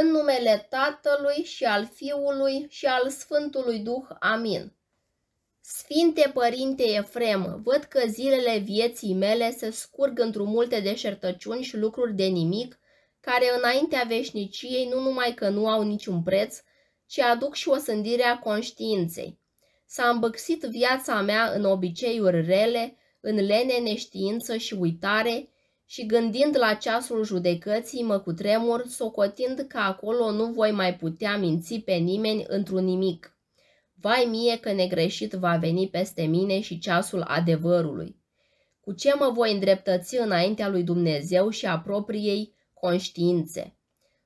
În numele Tatălui și al Fiului și al Sfântului Duh. Amin. Sfinte Părinte Efrem, văd că zilele vieții mele se scurg într-o multe deșertăciuni și lucruri de nimic, care înaintea veșniciei nu numai că nu au niciun preț, ci aduc și o sândire a conștiinței. S-a îmbăxit viața mea în obiceiuri rele, în lene, neștiință și uitare, și gândind la ceasul judecății mă cu tremur, socotind că acolo nu voi mai putea minți pe nimeni într-un nimic. Vai mie că negreșit va veni peste mine și ceasul adevărului. Cu ce mă voi îndreptăți înaintea lui Dumnezeu și a propriei conștiințe?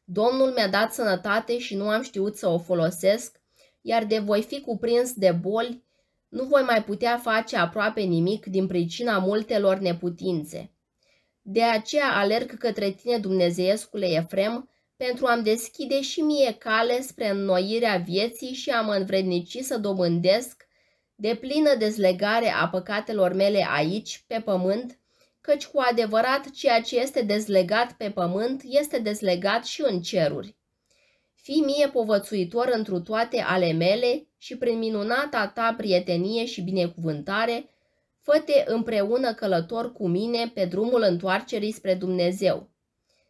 Domnul mi-a dat sănătate și nu am știut să o folosesc, iar de voi fi cuprins de boli, nu voi mai putea face aproape nimic din pricina multelor neputințe. De aceea alerg către tine, Dumnezeiescule Efrem, pentru a-mi deschide și mie cale spre înnoirea vieții și a mă învrednici să domândesc de plină dezlegare a păcatelor mele aici, pe pământ, căci cu adevărat ceea ce este dezlegat pe pământ este dezlegat și în ceruri. Fii mie povățuitor întru toate ale mele și prin minunata ta prietenie și binecuvântare fă-te împreună călător cu mine pe drumul întoarcerii spre Dumnezeu.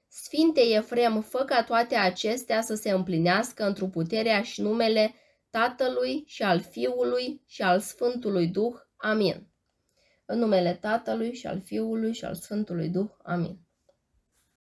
Sfinte Efrem, fă ca toate acestea să se împlinească într puterea și numele Tatălui și al Fiului și al Sfântului Duh. Amin. În numele Tatălui și al Fiului și al Sfântului Duh. Amin.